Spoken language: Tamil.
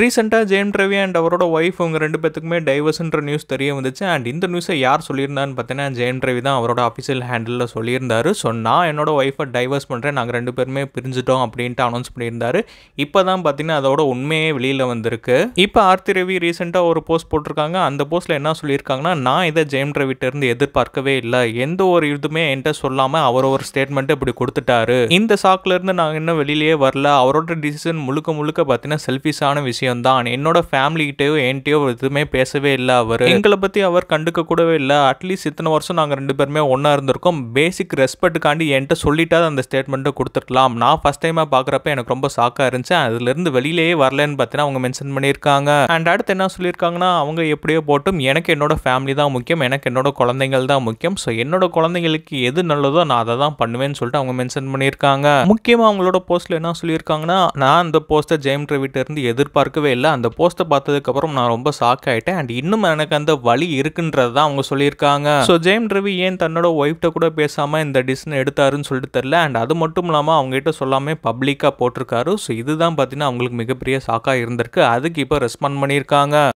ரீசெண்டாக ஜெயம் ரவி அண்ட் அவரோட ஒய்ஃப் அவங்க ரெண்டு பேத்துக்குமே டைவர்ஸ்ன்ற நியூஸ் தெரிய வந்துச்சு அண்ட் இந்த நியூஸை யார் சொல்லியிருந்தான்னு பார்த்தீங்கன்னா ஜெயம் ரவி தான் அவரோட அஃபிஷியல் ஹேண்டில் சொல்லியிருந்தாரு ஸோ நான் என்னோட ஒய்ஃபை டைவர்ஸ் பண்ணுறேன் நாங்கள் ரெண்டு பேருமே பிரிஞ்சுட்டோம் அப்படின்ட்டு அனௌன்ஸ் பண்ணியிருந்தாரு இப்போ தான் பார்த்தீங்கன்னா அதோட உண்மையே வெளியில் வந்திருக்கு இப்போ ஆர்த்தி ரவி ரீசெண்டாக ஒரு போஸ்ட் போட்டிருக்காங்க அந்த போஸ்ட்டில் என்ன சொல்லியிருக்காங்கன்னா நான் இதை ஜெயம் ரவிட்டேருந்து எதிர்பார்க்கவே இல்லை எந்த ஒரு இதுவுமே என்கிட்ட சொல்லாமல் அவர் ஒரு ஸ்டேட்மெண்ட் இப்படி கொடுத்துட்டாரு இந்த சாக்கிலேருந்து நாங்கள் இன்னும் வெளியிலேயே வரல அவரோட டிசிஷன் முழுக்க முழுக்க பார்த்தீங்கன்னா செல்ஃபிஷான விஷயம் விஷயம்தான் என்னோட ஃபேமிலிகிட்டயோ என்கிட்டயோ எதுவுமே பேசவே இல்லை அவர் எங்களை பற்றி அவர் கண்டுக்க கூடவே இல்லை அட்லீஸ்ட் இத்தனை வருஷம் நாங்கள் ரெண்டு பேருமே ஒன்றா இருந்திருக்கோம் பேசிக் ரெஸ்பெக்ட்டுக்காண்டி என்கிட்ட சொல்லிட்டா அந்த ஸ்டேட்மெண்ட்டை கொடுத்துருக்கலாம் நான் ஃபஸ்ட் டைமாக பார்க்குறப்ப எனக்கு ரொம்ப ஷாக்காக இருந்துச்சு அதுலேருந்து வெளியிலேயே வரலன்னு பார்த்தீங்கன்னா அவங்க மென்ஷன் பண்ணியிருக்காங்க அண்ட் அடுத்து என்ன சொல்லியிருக்காங்கன்னா அவங்க எப்படியோ போட்டும் எனக்கு என்னோட ஃபேமிலி தான் முக்கியம் எனக்கு என்னோட குழந்தைங்கள் தான் முக்கியம் ஸோ என்னோட குழந்தைங்களுக்கு எது நல்லதோ நான் அதை தான் பண்ணுவேன்னு சொல்லிட்டு அவங்க மென்ஷன் பண்ணியிருக்காங்க முக்கியமாக அவங்களோட போஸ்ட்டில் என்ன சொல்லியிருக்காங்கன்னா நான் அந்த போஸ்ட்டை ஜெயம் ரவிட்டேருந்து எதிர்பார்க்க மறுக்கவே இல்லை அந்த போஸ்ட்டை பார்த்ததுக்கப்புறம் நான் ரொம்ப ஷாக் ஆகிட்டேன் அண்ட் இன்னும் எனக்கு அந்த வழி இருக்குன்றது தான் அவங்க சொல்லியிருக்காங்க ஸோ ஜெயம் ரவி ஏன் தன்னோட ஒய்ஃப்ட்ட கூட பேசாமல் இந்த டிசிஷன் எடுத்தாருன்னு சொல்லிட்டு தெரில அண்ட் அது மட்டும் இல்லாமல் அவங்ககிட்ட சொல்லாமல் பப்ளிக்காக போட்டிருக்காரு ஸோ இதுதான் பார்த்தீங்கன்னா அவங்களுக்கு மிகப்பெரிய ஷாக்காக இருந்திருக்கு அதுக்கு இப்போ ரெஸ்பாண்ட் பண்ணியிருக்காங்க